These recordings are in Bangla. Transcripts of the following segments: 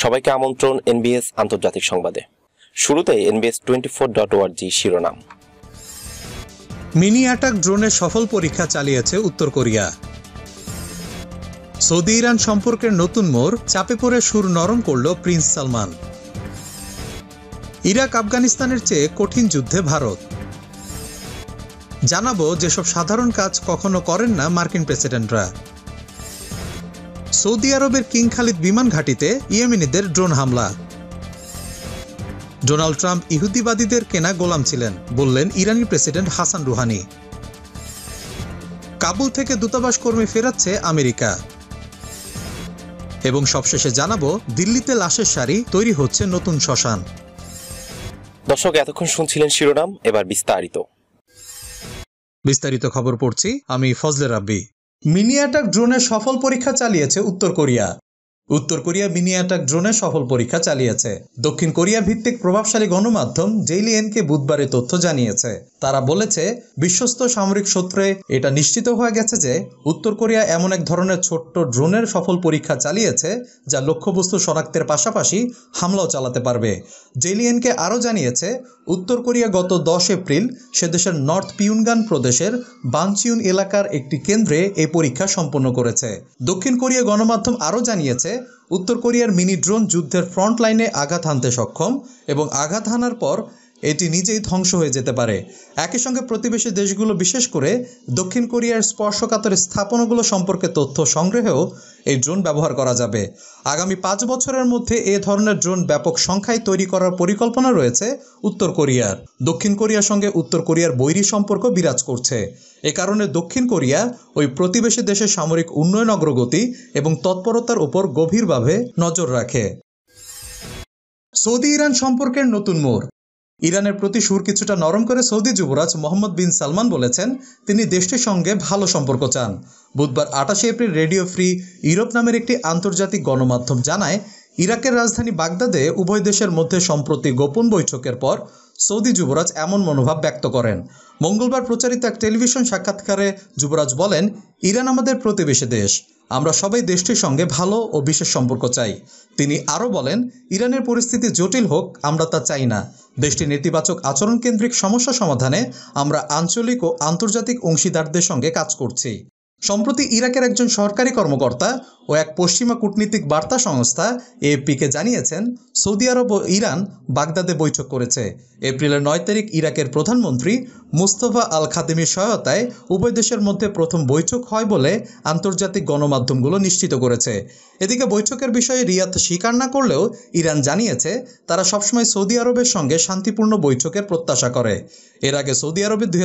সবাইকে আমন্ত্রণ এনবিএস আন্তর্জাতিক সংবাদে শুরুতে এনবিএস টোয়েন্টি ফোর ডট ওয়ার্জি শিরোনাম মিনি অ্যাটাক ড্রোনের সফল পরীক্ষা চালিয়েছে উত্তর কোরিয়া সৌদি ইরান সম্পর্কের নতুন মোড় চাপে পড়ে সুর নরম করল প্রিন্স সালমান ইরাক আফগানিস্তানের চেয়ে কঠিন যুদ্ধে ভারত জানাবো যেসব সাধারণ কাজ কখনো করেন না মার্কিন প্রেসিডেন্টরা সৌদি আরবের কিং খালিদ বিমান ঘাঁটিতে ইয়েমেনিদের ড্রোন হামলা ডোনাল্ড ট্রাম্প ইহুদিবাদীদের কেনা গোলাম ছিলেন বললেন ইরানি প্রেসিডেন্ট হাসান রুহানি কাবুল থেকে দূতাবাস কর্মী ফেরাচ্ছে আমেরিকা এবং সবশেষে জানাবো দিল্লিতে লাশের সারি তৈরি হচ্ছে নতুন শ্মশান দর্শক এতক্ষণ শুনছিলেন শিরোনাম এবার বিস্তারিত বিস্তারিত খবর পড়ছি আমি ফজলে রাব্বি মিনি অ্যাটাক ড্রোনের সফল পরীক্ষা চালিয়েছে উত্তর কোরিয়া উত্তর কোরিয়া মিনি অ্যাটাক ড্রোনের সফল পরীক্ষা চালিয়েছে দক্ষিণ কোরিয়া ভিত্তিক প্রভাবশালী গণমাধ্যম জেইলিএনকে বুধবারে তথ্য জানিয়েছে তারা বলেছে বিশ্বস্ত সামরিক সূত্রে এটা নিশ্চিত হয়ে গেছে যে উত্তর কোরিয়া এমন এক ধরনের ছোট্ট ড্রোনের সফল পরীক্ষা চালিয়েছে যা লক্ষ্যবস্তু শনাক্তের পাশাপাশি হামলাও চালাতে পারবে জেইলিএনকে আরও জানিয়েছে উত্তর কোরিয়া গত দশ এপ্রিল সে দেশের নর্থ পিউনগান প্রদেশের বানচিউন এলাকার একটি কেন্দ্রে এই পরীক্ষা সম্পন্ন করেছে দক্ষিণ কোরিয়া গণমাধ্যম আরও জানিয়েছে ফলে উত্তর কোরিয়ার মিনি ড্রোন যুদ্ধের ফ্রন্ট লাইনে আঘাত হানতে সক্ষম এবং আঘাত হানার পর এটি নিজেই ধ্বংস হয়ে যেতে পারে একই সঙ্গে প্রতিবেশী দেশগুলো বিশেষ করে দক্ষিণ কোরিয়ার স্পর্শকাতর স্থাপনাগুলো সম্পর্কে তথ্য সংগ্রহেও এই ড্রোন ব্যবহার করা যাবে আগামী পাঁচ বছরের মধ্যে এ ধরনের ড্রোন ব্যাপক সংখ্যায় তৈরি করার পরিকল্পনা রয়েছে উত্তর কোরিয়ার দক্ষিণ কোরিয়ার সঙ্গে উত্তর কোরিয়ার বৈরী সম্পর্ক বিরাজ করছে এ কারণে দক্ষিণ কোরিয়া ওই প্রতিবেশী দেশের সামরিক উন্নয়ন অগ্রগতি এবং তৎপরতার উপর গভীরভাবে নজর রাখে সৌদি ইরান সম্পর্কের নতুন মোড় ইরানের প্রতি সুর কিছুটা নরম করে সৌদি যুবরাজ মোহাম্মদ বিন সালমান বলেছেন তিনি দেশটির সঙ্গে ভালো সম্পর্ক চান বুধবার আটাশে এপ্রিল রেডিও ফ্রি ইউরোপ নামের একটি আন্তর্জাতিক গণমাধ্যম জানায় ইরাকের রাজধানী বাগদাদে উভয় দেশের মধ্যে সম্প্রতি গোপন বৈঠকের পর সৌদি যুবরাজ এমন মনোভাব ব্যক্ত করেন মঙ্গলবার প্রচারিত এক টেলিভিশন সাক্ষাৎকারে যুবরাজ বলেন ইরান আমাদের প্রতিবেশী দেশ আমরা সবাই দেশটির সঙ্গে ভালো ও বিশেষ সম্পর্ক চাই তিনি আরও বলেন ইরানের পরিস্থিতি জটিল হোক আমরা তা চাই না দেশটির নেতিবাচক আচরণ কেন্দ্রিক সমস্যা সমাধানে আমরা আঞ্চলিক ও আন্তর্জাতিক অংশীদারদের সঙ্গে কাজ করছি সম্প্রতি ইরাকের একজন সরকারি কর্মকর্তা ও এক পশ্চিমা কূটনীতিক বার্তা সংস্থা এপিকে জানিয়েছেন সৌদি আরব ও ইরান বাগদাদে বৈঠক করেছে এপ্রিলের নয় তারিখ ইরাকের প্রধানমন্ত্রী মুস্তফা আল খাদেমির সহায়তায় উভয় দেশের মধ্যে প্রথম বৈঠক হয় বলে আন্তর্জাতিক গণমাধ্যমগুলো নিশ্চিত করেছে এদিকে বৈঠকের বিষয়ে রিয়াদ স্বীকার না করলেও ইরান জানিয়েছে তারা সবসময় সৌদি আরবের সঙ্গে শান্তিপূর্ণ বৈঠকের প্রত্যাশা করে এর আগে সৌদি আরবে দুই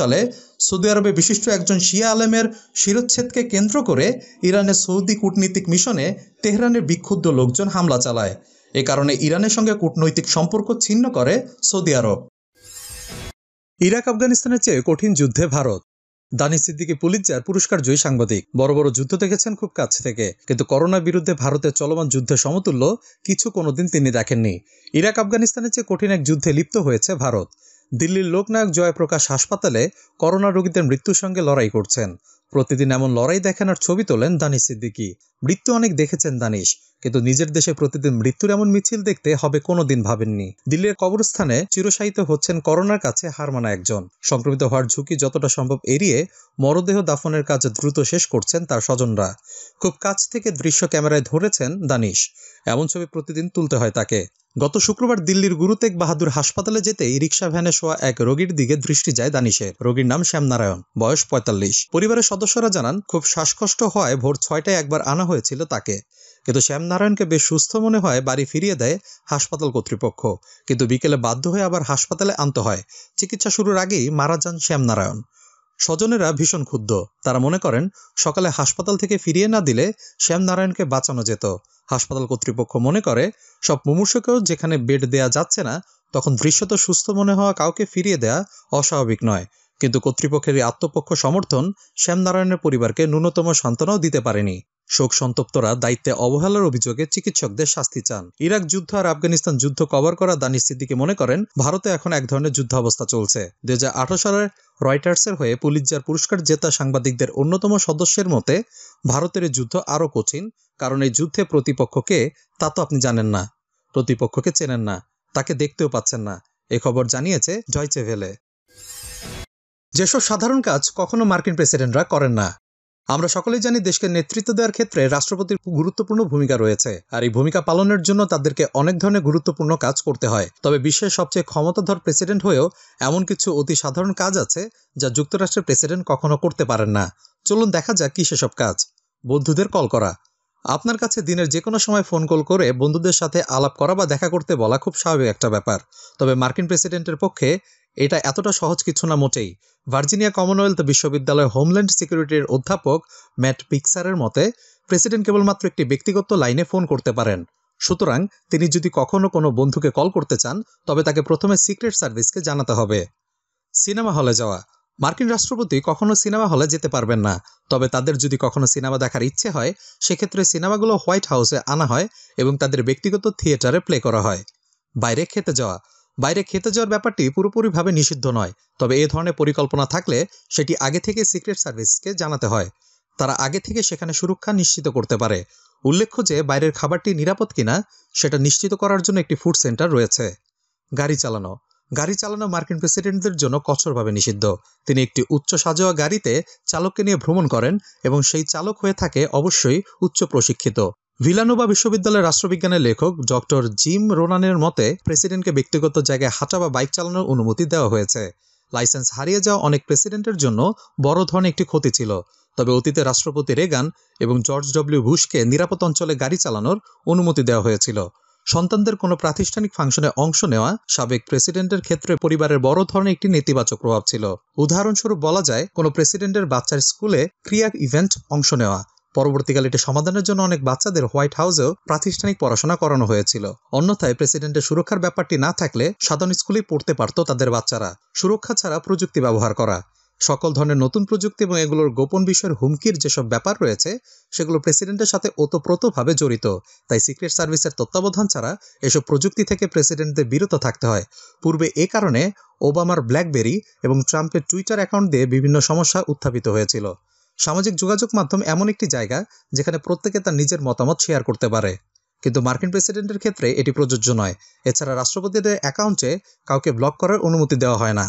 সালে সৌদি আরবে বিশিষ্ট একজন শিয়া আলেমের শিরোচ্ছেদকে কেন্দ্র করে ইরানের সৌদি কূটনীতিক মিশনে তেহরানের বিক্ষুব্ধ লোকজন হামলা চালায় এ কারণে ইরানের সঙ্গে কূটনৈতিক সম্পর্ক ছিন্ন করে সৌদি আরব ইরাক আফগানিস্তানের চেয়ে কঠিন যুদ্ধে ভারত দানি সিদ্দিকি পুলিৎজার পুরস্কার জয়ী সাংবাদিক বড় বড় যুদ্ধ দেখেছেন খুব কাছ থেকে কিন্তু করোনার বিরুদ্ধে ভারতের চলমান যুদ্ধের সমতুল্য কিছু কোনোদিন তিনি দেখেননি ইরাক আফগানিস্তানের চেয়ে কঠিন এক যুদ্ধে লিপ্ত হয়েছে ভারত দিল্লির লোকনায়ক জয়প্রকাশ হাসপাতালে করোনা রোগীদের মৃত্যুর সঙ্গে লড়াই করছেন প্রতিদিন এমন লড়াই দেখানোর ছবি তোলেন দানিশ সিদ্দিকি মৃত্যু অনেক দেখেছেন দানিশ কিন্তু নিজের দেশে প্রতিদিন মৃত্যুর এমন মিছিল দেখতে হবে কোনো দিন ভাবেননি দিল্লির কবরস্থানে চিরসায়িত হচ্ছেন করোনার কাছে হার মানা একজন সংক্রমিত হওয়ার ঝুঁকি যতটা সম্ভব এড়িয়ে মরদেহ দাফনের কাজ দ্রুত শেষ করছেন তার স্বজনরা খুব কাছ থেকে দৃশ্য ক্যামেরায় ধরেছেন দানিশ এমন ছবি প্রতিদিন তুলতে হয় তাকে গত শুক্রবার দিল্লির গুরুতেক বাহাদুর হাসপাতালে যেতেই রিক্সা ভ্যানে শোয়া এক রোগীর দিকে দৃষ্টি যায় দানিশে রোগীর নাম শ্যামনারায়ণ বয়স পঁয়তাল্লিশ পরিবারের সদস্যরা জানান খুব শ্বাসকষ্ট হওয়ায় ভোর ছয়টায় একবার আনা হয়েছিল তাকে কিন্তু শ্যামনারায়ণকে বেশ সুস্থ মনে হয় বাড়ি ফিরিয়ে দেয় হাসপাতাল কর্তৃপক্ষ কিন্তু বিকেলে বাধ্য হয়ে আবার হাসপাতালে আনতে হয় চিকিৎসা শুরুর আগেই মারা যান শ্যামনারায়ণ স্বজনেরা ভীষণ ক্ষুব্ধ তারা মনে করেন সকালে হাসপাতাল থেকে ফিরিয়ে না দিলে শ্যামনারায়ণকে বাঁচানো যেত হাসপাতাল কর্তৃপক্ষ মনে করে সব মুমূর্ষকেও যেখানে বেড দেয়া যাচ্ছে না তখন দৃশ্যত সুস্থ মনে হওয়া কাউকে ফিরিয়ে দেয়া অস্বাভাবিক নয় কিন্তু কর্তৃপক্ষের এই আত্মপক্ষ সমর্থন শ্যামনারায়ণের পরিবারকে ন্যূনতম সান্ত্বনাও দিতে পারেনি শোক সন্তপ্তরা দায়িত্বে অবহেলার অভিযোগে চিকিৎসকদের শাস্তি চান ইরাক যুদ্ধ আর আফগানিস্তান যুদ্ধ কভার করা দানি স্থিতিকে মনে করেন ভারতে এখন এক ধরনের যুদ্ধাবস্থা চলছে দু সালের রয়টার্সের হয়ে পুলিৎজার পুরস্কার জেতা সাংবাদিকদের অন্যতম সদস্যের মতে ভারতের যুদ্ধ আরও কঠিন কারণ এই যুদ্ধে প্রতিপক্ষকে তা তো আপনি জানেন না প্রতিপক্ষকে চেনেন না তাকে দেখতেও পাচ্ছেন না এ খবর জানিয়েছে জয়চে ভেলে যেসব সাধারণ কাজ কখনো মার্কিন প্রেসিডেন্টরা করেন না আমরা সকলেই জানি দেশকে নেতৃত্ব দেওয়ার ক্ষেত্রে রাষ্ট্রপতির গুরুত্বপূর্ণ ভূমিকা রয়েছে আর এই ভূমিকা পালনের জন্য তাদেরকে অনেক ধরনের গুরুত্বপূর্ণ কাজ করতে হয় তবে বিশ্বের সবচেয়ে ক্ষমতাধর প্রেসিডেন্ট হয়েও এমন কিছু অতি সাধারণ কাজ আছে যা যুক্তরাষ্ট্রের প্রেসিডেন্ট কখনো করতে পারেন না চলুন দেখা যাক কি সেসব কাজ বন্ধুদের কল করা আপনার কাছে দিনের যে কোনো সময় ফোন কল করে বন্ধুদের সাথে আলাপ করা বা দেখা করতে বলা খুব স্বাভাবিক একটা ব্যাপার তবে মার্কিন প্রেসিডেন্টের পক্ষে এটা এতটা সহজ কিছু না মোটেই ভার্জিনিয়া কমনওয়েলথ বিশ্ববিদ্যালয় হোমল্যান্ড সিকিউরিটির অধ্যাপক ম্যাট পিকসারের মতে প্রেসিডেন্ট কেবলমাত্র একটি ব্যক্তিগত লাইনে ফোন করতে পারেন সুতরাং তিনি যদি কখনও কোনো বন্ধুকে কল করতে চান তবে তাকে প্রথমে সিক্রেট সার্ভিসকে জানাতে হবে সিনেমা হলে যাওয়া মার্কিন রাষ্ট্রপতি কখনো সিনেমা হলে যেতে পারবেন না তবে তাদের যদি কখনো সিনেমা দেখার ইচ্ছে হয় সেক্ষেত্রে সিনেমাগুলো হোয়াইট হাউসে আনা হয় এবং তাদের ব্যক্তিগত থিয়েটারে প্লে করা হয় বাইরে খেতে যাওয়া বাইরে খেতে যাওয়ার ব্যাপারটি পুরোপুরিভাবে নিষিদ্ধ নয় তবে এ ধরনের পরিকল্পনা থাকলে সেটি আগে থেকে সিক্রেট সার্ভিসকে জানাতে হয় তারা আগে থেকে সেখানে সুরক্ষা নিশ্চিত করতে পারে উল্লেখ্য যে বাইরের খাবারটি নিরাপদ কিনা সেটা নিশ্চিত করার জন্য একটি ফুড সেন্টার রয়েছে গাড়ি চালানো গাড়ি চালানো মার্কিন প্রেসিডেন্টদের জন্য কঠোরভাবে নিষিদ্ধ তিনি একটি উচ্চ সাজোয়া গাড়িতে চালককে নিয়ে ভ্রমণ করেন এবং সেই চালক হয়ে থাকে অবশ্যই উচ্চ প্রশিক্ষিত ভিলানোভা বিশ্ববিদ্যালয়ের রাষ্ট্রবিজ্ঞানের লেখক ডক্টর জিম রোনানের মতে প্রেসিডেন্টকে ব্যক্তিগত জায়গায় হাঁটা বা বাইক চালানোর অনুমতি দেওয়া হয়েছে লাইসেন্স হারিয়ে যাওয়া অনেক প্রেসিডেন্টের জন্য বড় ধরনের একটি ক্ষতি ছিল তবে অতীতে রাষ্ট্রপতি রেগান এবং জর্জ ডব্লিউ বুশকে নিরাপদ অঞ্চলে গাড়ি চালানোর অনুমতি দেওয়া হয়েছিল সন্তানদের কোনো প্রাতিষ্ঠানিক ফাংশনে অংশ নেওয়া সাবেক প্রেসিডেন্টের ক্ষেত্রে পরিবারের বড় ধরনের একটি নেতিবাচক প্রভাব ছিল উদাহরণস্বরূপ বলা যায় কোনো প্রেসিডেন্টের বাচ্চার স্কুলে ক্রিয়া ইভেন্ট অংশ নেওয়া পরবর্তীকালে এটি সমাধানের জন্য অনেক বাচ্চাদের হোয়াইট হাউসেও প্রাতিষ্ঠানিক পড়াশোনা করানো হয়েছিল অন্যথায় প্রেসিডেন্টের সুরক্ষার ব্যাপারটি না থাকলে সাধারণ স্কুলেই পড়তে পারত তাদের বাচ্চারা সুরক্ষা ছাড়া প্রযুক্তি ব্যবহার করা সকল ধরনের নতুন প্রযুক্তি এবং এগুলোর গোপন বিষয়ের হুমকির যেসব ব্যাপার রয়েছে সেগুলো প্রেসিডেন্টের সাথে ওতপ্রোতভাবে জড়িত তাই সিক্রেট সার্ভিসের তত্ত্বাবধান ছাড়া এসব প্রযুক্তি থেকে প্রেসিডেন্টদের বিরত থাকতে হয় পূর্বে এ কারণে ওবামার ব্ল্যাকবেরি এবং ট্রাম্পের টুইটার অ্যাকাউন্ট দিয়ে বিভিন্ন সমস্যা উত্থাপিত হয়েছিল সামাজিক যোগাযোগ মাধ্যম এমন একটি জায়গা যেখানে প্রত্যেকে তার নিজের মতামত শেয়ার করতে পারে কিন্তু মার্কিন প্রেসিডেন্টের ক্ষেত্রে এটি প্রযোজ্য নয় এছাড়া রাষ্ট্রপতিদের অ্যাকাউন্টে কাউকে ব্লক করার অনুমতি দেওয়া হয় না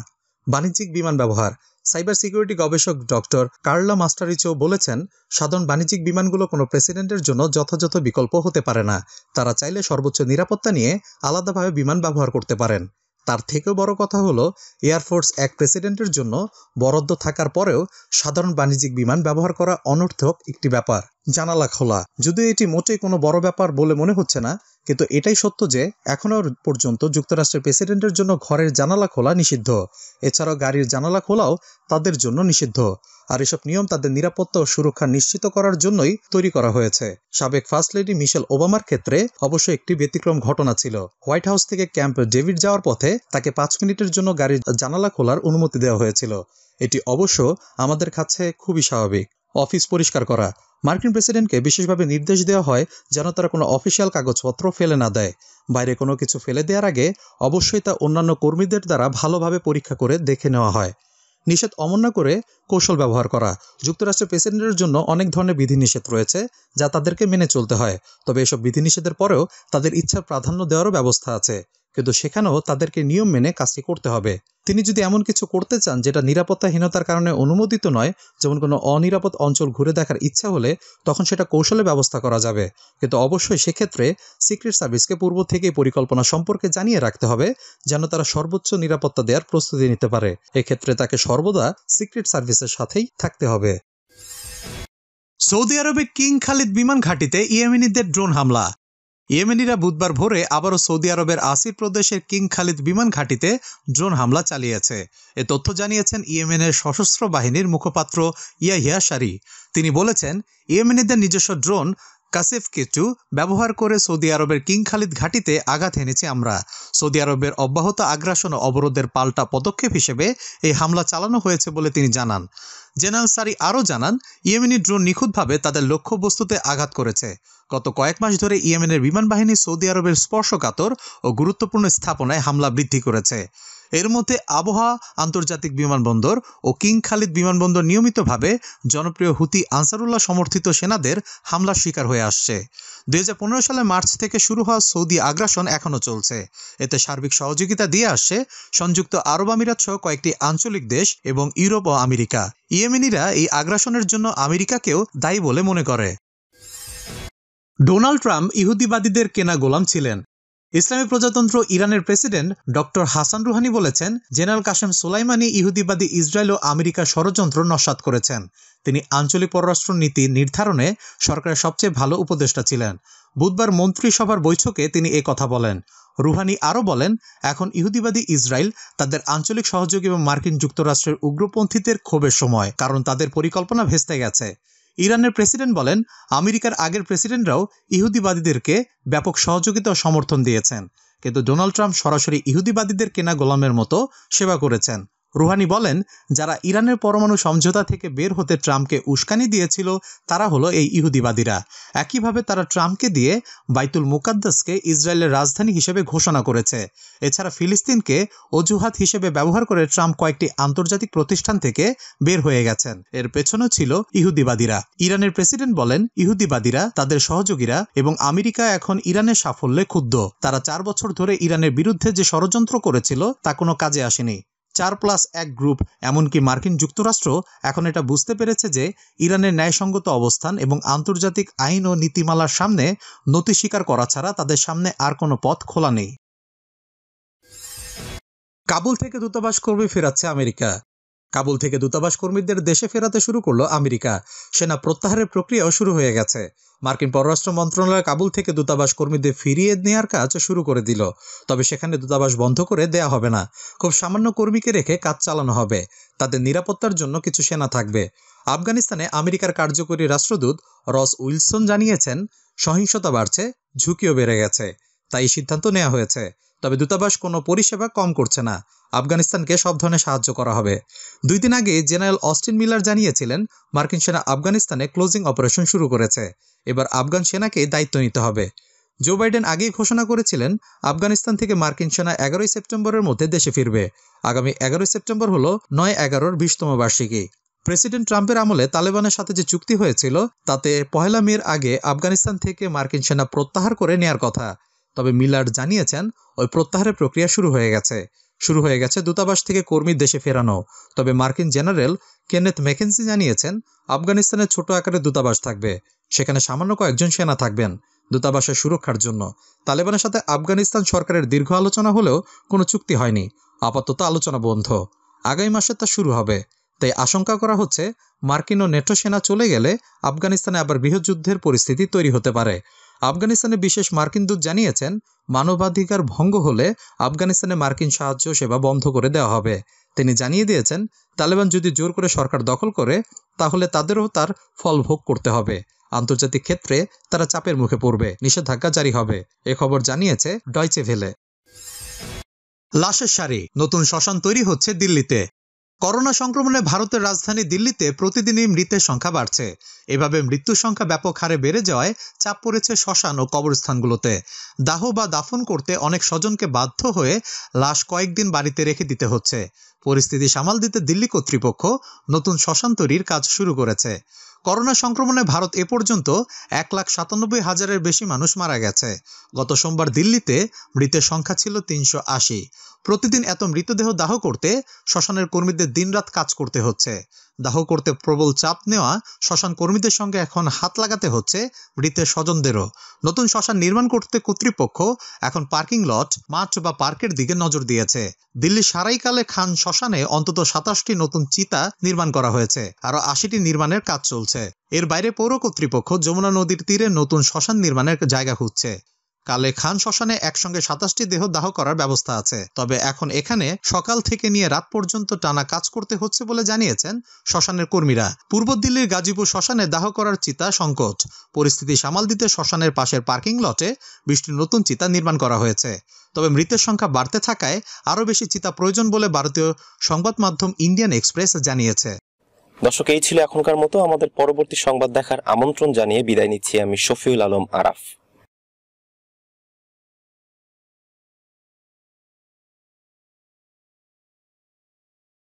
বাণিজ্যিক বিমান ব্যবহার সাইবার সিকিউরিটি গবেষক ডক্টর কার্লা মাস্টারিচও বলেছেন সাধারণ বাণিজ্যিক বিমানগুলো কোনো প্রেসিডেন্টের জন্য যথাযথ বিকল্প হতে পারে না তারা চাইলে সর্বোচ্চ নিরাপত্তা নিয়ে আলাদাভাবে বিমান ব্যবহার করতে পারেন তার থেকেও বড় কথা হলো এয়ারফোর্স এক প্রেসিডেন্টের জন্য বরাদ্দ থাকার পরেও সাধারণ বাণিজ্যিক বিমান ব্যবহার করা অনর্থক একটি ব্যাপার জানালা খোলা যদিও এটি মোটেই কোনো বড় ব্যাপার বলে মনে হচ্ছে না কিন্তু এটাই সত্য যে এখনও পর্যন্ত যুক্তরাষ্ট্রের প্রেসিডেন্টের জন্য ঘরের জানালা খোলা নিষিদ্ধ এছাড়াও গাড়ির জানালা খোলাও তাদের জন্য নিষিদ্ধ আর এসব নিয়ম তাদের নিরাপত্তা ও সুরক্ষা নিশ্চিত করার জন্যই তৈরি করা হয়েছে সাবেক ফার্স্ট লেডি মিশেল ওবামার ক্ষেত্রে অবশ্য একটি ব্যতিক্রম ঘটনা ছিল হোয়াইট হাউস থেকে ক্যাম্প ডেভিড যাওয়ার পথে তাকে পাঁচ মিনিটের জন্য গাড়ির জানালা খোলার অনুমতি দেওয়া হয়েছিল এটি অবশ্য আমাদের কাছে খুবই স্বাভাবিক অফিস পরিষ্কার করা মার্কিন প্রেসিডেন্টকে বিশেষভাবে নির্দেশ দেওয়া হয় যেন তারা কোনো অফিসিয়াল কাগজপত্র ফেলে না দেয় বাইরে কোনো কিছু ফেলে দেওয়ার আগে অবশ্যই তা অন্যান্য কর্মীদের দ্বারা ভালোভাবে পরীক্ষা করে দেখে নেওয়া হয় নিষেধ অমান্য করে কৌশল ব্যবহার করা যুক্তরাষ্ট্রের প্রেসিডেন্টের জন্য অনেক ধরনের বিধিনিষেধ রয়েছে যা তাদেরকে মেনে চলতে হয় তবে এসব বিধিনিষেধের পরেও তাদের ইচ্ছার প্রাধান্য দেওয়ারও ব্যবস্থা আছে কিন্তু সেখানেও তাদেরকে নিয়ম মেনে কাজটি করতে হবে তিনি যদি এমন কিছু করতে চান যেটা নিরাপত্তাহীনতার কারণে অনুমোদিত নয় যেমন কোনো অনিরাপদ অঞ্চল ঘুরে দেখার ইচ্ছা হলে তখন সেটা কৌশলে ব্যবস্থা করা যাবে কিন্তু অবশ্যই সেক্ষেত্রে সিক্রেট সার্ভিসকে পূর্ব থেকেই পরিকল্পনা সম্পর্কে জানিয়ে রাখতে হবে যেন তারা সর্বোচ্চ নিরাপত্তা দেওয়ার প্রস্তুতি নিতে পারে এক্ষেত্রে তাকে সর্বদা সিক্রেট সার্ভিসের সাথেই থাকতে হবে সৌদি আরবে কিং খালিদ বিমান ঘাঁটিতে ইয়েমেনিদের ড্রোন হামলা ইয়েমেনিরা বুধবার ভোরে আবারও সৌদি আরবের আসির প্রদেশের কিং খালিদ বিমান ঘাঁটিতে ড্রোন হামলা চালিয়েছে এ তথ্য জানিয়েছেন ইয়েমেনের সশস্ত্র বাহিনীর মুখপাত্র ইয়াহিয়া সারি তিনি বলেছেন ইয়েমেনিদের নিজস্ব ড্রোন কাসিফ কেচু ব্যবহার করে সৌদি আরবের কিং খালিদ ঘাটিতে আঘাত এনেছি আমরা সৌদি আরবের অব্যাহত আগ্রাসন ও অবরোধের পাল্টা পদক্ষেপ হিসেবে এই হামলা চালানো হয়েছে বলে তিনি জানান জেনারেল সারি আরও জানান ইয়েমেনি ড্রোন নিখুঁতভাবে তাদের লক্ষ্যবস্তুতে আঘাত করেছে গত কয়েক মাস ধরে ইয়েমেনের বিমান বাহিনী সৌদি আরবের স্পর্শকাতর ও গুরুত্বপূর্ণ স্থাপনায় হামলা বৃদ্ধি করেছে এর মধ্যে আবহাওয়া আন্তর্জাতিক বিমানবন্দর ও কিং খালিদ বিমানবন্দর নিয়মিতভাবে জনপ্রিয় হুতি আনসারুল্লাহ সমর্থিত সেনাদের হামলার শিকার হয়ে আসছে দুই সালে মার্চ থেকে শুরু হওয়া সৌদি আগ্রাসন এখনও চলছে এতে সার্বিক সহযোগিতা দিয়ে আসছে সংযুক্ত আরব আমিরাত সহ কয়েকটি আঞ্চলিক দেশ এবং ইউরোপ ও আমেরিকা ইয়েমেনিরা এই আগ্রাসনের জন্য আমেরিকাকেও দায়ী বলে মনে করে ডোনাল্ড ট্রাম্প ইহুদিবাদীদের কেনা গোলাম ছিলেন ইসলামী প্রজাতন্ত্র ইরানের প্রেসিডেন্ট ডক্টর হাসান রুহানি বলেছেন জেনারেল কাশেম সোলাইমানি ইহুদিবাদী ইসরায়েল ও আমেরিকার ষড়যন্ত্র নস্বাত করেছেন তিনি আঞ্চলিক পররাষ্ট্র নীতি নির্ধারণে সরকারের সবচেয়ে ভালো উপদেষ্টা ছিলেন বুধবার মন্ত্রিসভার বৈঠকে তিনি এ কথা বলেন রুহানি আরও বলেন এখন ইহুদিবাদী ইসরায়েল তাদের আঞ্চলিক সহযোগী এবং মার্কিন যুক্তরাষ্ট্রের উগ্রপন্থীদের ক্ষোভের সময় কারণ তাদের পরিকল্পনা ভেস্তে গেছে ইরানের প্রেসিডেন্ট বলেন আমেরিকার আগের প্রেসিডেন্টরাও ইহুদিবাদীদেরকে ব্যাপক সহযোগিতা ও সমর্থন দিয়েছেন কিন্তু ডোনাল্ড ট্রাম্প সরাসরি ইহুদিবাদীদের কেনা গোলামের মতো সেবা করেছেন রুহানি বলেন যারা ইরানের পরমাণু সমঝোতা থেকে বের হতে ট্রাম্পকে উস্কানি দিয়েছিল তারা হলো এই ইহুদিবাদীরা একইভাবে তারা ট্রাম্পকে দিয়ে বাইতুল মুকাদ্দাসকে ইসরায়েলের রাজধানী হিসেবে ঘোষণা করেছে এছাড়া ফিলিস্তিনকে অজুহাত হিসেবে ব্যবহার করে ট্রাম্প কয়েকটি আন্তর্জাতিক প্রতিষ্ঠান থেকে বের হয়ে গেছেন এর পেছনেও ছিল ইহুদিবাদীরা ইরানের প্রেসিডেন্ট বলেন ইহুদিবাদীরা তাদের সহযোগীরা এবং আমেরিকা এখন ইরানের সাফল্যে ক্ষুব্ধ তারা চার বছর ধরে ইরানের বিরুদ্ধে যে ষড়যন্ত্র করেছিল তা কোনো কাজে আসেনি চার প্লাস এক গ্রুপ এমনকি মার্কিন যুক্তরাষ্ট্র এখন এটা বুঝতে পেরেছে যে ইরানের ন্যায়সঙ্গত অবস্থান এবং আন্তর্জাতিক আইন ও নীতিমালার সামনে নতি স্বীকার করা ছাড়া তাদের সামনে আর কোনো পথ খোলা নেই কাবুল থেকে দূতাবাস কর্মী ফেরাচ্ছে আমেরিকা কাবুল থেকে দূতাবাস কর্মীদের দেশে ফেরাতে শুরু করলো আমেরিকা সেনা প্রত্যাহারের প্রক্রিয়াও শুরু হয়ে গেছে মার্কিন পররাষ্ট্র মন্ত্রণালয় কাবুল থেকে দূতাবাস কর্মীদের ফিরিয়ে নেওয়ার কাজ শুরু করে দিল তবে সেখানে দূতাবাস বন্ধ করে দেয়া হবে না খুব সামান্য কর্মীকে রেখে কাজ চালানো হবে তাদের নিরাপত্তার জন্য কিছু সেনা থাকবে আফগানিস্তানে আমেরিকার কার্যকরী রাষ্ট্রদূত রস উইলসন জানিয়েছেন সহিংসতা বাড়ছে ঝুঁকিও বেড়ে গেছে তাই সিদ্ধান্ত নেওয়া হয়েছে তবে দূতাবাস কোনো পরিষেবা কম করছে না আফগানিস্তানকে সব ধরনের সাহায্য করা হবে দুই দিন আগে জেনারেল অস্টিন মিলার জানিয়েছিলেন মার্কিন সেনা আফগানিস্তানে ক্লোজিং অপারেশন শুরু করেছে এবার আফগান সেনাকে দায়িত্ব নিতে হবে জো বাইডেন আগেই ঘোষণা করেছিলেন আফগানিস্তান থেকে মার্কিন সেনা এগারোই সেপ্টেম্বরের মধ্যে দেশে ফিরবে আগামী এগারোই সেপ্টেম্বর হল নয় এগারোর বিশতম বার্ষিকী প্রেসিডেন্ট ট্রাম্পের আমলে তালেবানের সাথে যে চুক্তি হয়েছিল তাতে পহেলা মের আগে আফগানিস্তান থেকে মার্কিন সেনা প্রত্যাহার করে নেয়ার কথা তবে মিলার জানিয়েছেন ওই প্রত্যাহারের প্রক্রিয়া শুরু হয়ে গেছে শুরু হয়ে গেছে দূতাবাস থেকে কর্মী দেশে ফেরানো তবে মার্কিন জেনারেল কেনেথ মেকেন্সি জানিয়েছেন আফগানিস্তানে ছোট আকারে দূতাবাস থাকবে সেখানে সামান্য কয়েকজন সেনা থাকবেন দূতাবাসের সুরক্ষার জন্য তালেবানের সাথে আফগানিস্তান সরকারের দীর্ঘ আলোচনা হলেও কোনো চুক্তি হয়নি আপাতত আলোচনা বন্ধ আগামী মাসে তা শুরু হবে তাই আশঙ্কা করা হচ্ছে মার্কিন ও নেটো সেনা চলে গেলে আফগানিস্তানে আবার গৃহযুদ্ধের পরিস্থিতি তৈরি হতে পারে আফগানিস্তানে বিশেষ মার্কিন দূত জানিয়েছেন মানবাধিকার ভঙ্গ হলে আফগানিস্তানে মার্কিন সাহায্য সেবা বন্ধ করে দেওয়া হবে তিনি জানিয়ে দিয়েছেন তালেবান যদি জোর করে সরকার দখল করে তাহলে তাদেরও তার ফল ভোগ করতে হবে আন্তর্জাতিক ক্ষেত্রে তারা চাপের মুখে পড়বে নিষেধাজ্ঞা জারি হবে এ খবর জানিয়েছে ডয়চে ভেলে লাশের সারি নতুন শ্মশান তৈরি হচ্ছে দিল্লিতে করোনা সংক্রমণে ভারতের রাজধানী দিল্লিতে প্রতিদিনই মৃতের সংখ্যা বাড়ছে এভাবে মৃত্যু সংখ্যা ব্যাপক হারে বেড়ে যাওয়ায় চাপ পড়েছে শ্মশান ও কবরস্থানগুলোতে দাহ বা দাফন করতে অনেক স্বজনকে বাধ্য হয়ে লাশ কয়েকদিন বাড়িতে রেখে দিতে হচ্ছে পরিস্থিতি সামাল দিতে দিল্লি কর্তৃপক্ষ নতুন শ্মশান তৈরির কাজ শুরু করেছে করোনা সংক্রমণে ভারত এ পর্যন্ত এক লাখ সাতানব্বই হাজারের বেশি মানুষ মারা গেছে গত সোমবার দিল্লিতে মৃতের সংখ্যা ছিল তিনশো আশি প্রতিদিন এত মৃতদেহ দাহ করতে শ্মশানের কর্মীদের দিনরাত কাজ করতে হচ্ছে দাহ করতে প্রবল চাপ নেওয়া শ্মশান কর্মীদের সঙ্গে এখন হাত লাগাতে হচ্ছে মৃতের স্বজনদেরও নতুন শ্মশান নির্মাণ করতে কর্তৃপক্ষ এখন পার্কিং লট মাঠ বা পার্কের দিকে নজর দিয়েছে দিল্লি সারাইকালে খান শ্মশানে অন্তত সাতাশটি নতুন চিতা নির্মাণ করা হয়েছে আরও আশিটি নির্মাণের কাজ চলছে এর বাইরে পৌর কর্তৃপক্ষ যমুনা নদীর তীরে নতুন শ্মশান নির্মাণের জায়গা খুঁজছে কালে খান শ্মশানে একসঙ্গে সাতাশটি দেহ দাহ করার ব্যবস্থা আছে তবে এখন এখানে সকাল থেকে নিয়ে রাত পর্যন্ত টানা কাজ করতে হচ্ছে বলে জানিয়েছেন শ্মশানের কর্মীরা পূর্ব দিল্লির গাজীপুর শ্মশানে দাহ করার চিতা সংকট পরিস্থিতি সামাল দিতে শ্মশানের পাশের পার্কিং লটে বৃষ্টির নতুন চিতা নির্মাণ করা হয়েছে তবে মৃতের সংখ্যা বাড়তে থাকায় আরও বেশি চিতা প্রয়োজন বলে ভারতীয় সংবাদ মাধ্যম ইন্ডিয়ান এক্সপ্রেস জানিয়েছে দর্শক এই ছিল এখনকার মতো আমাদের পরবর্তী সংবাদ দেখার আমন্ত্রণ জানিয়ে বিদায় নিচ্ছি আমি শফিউল আলম আরাফ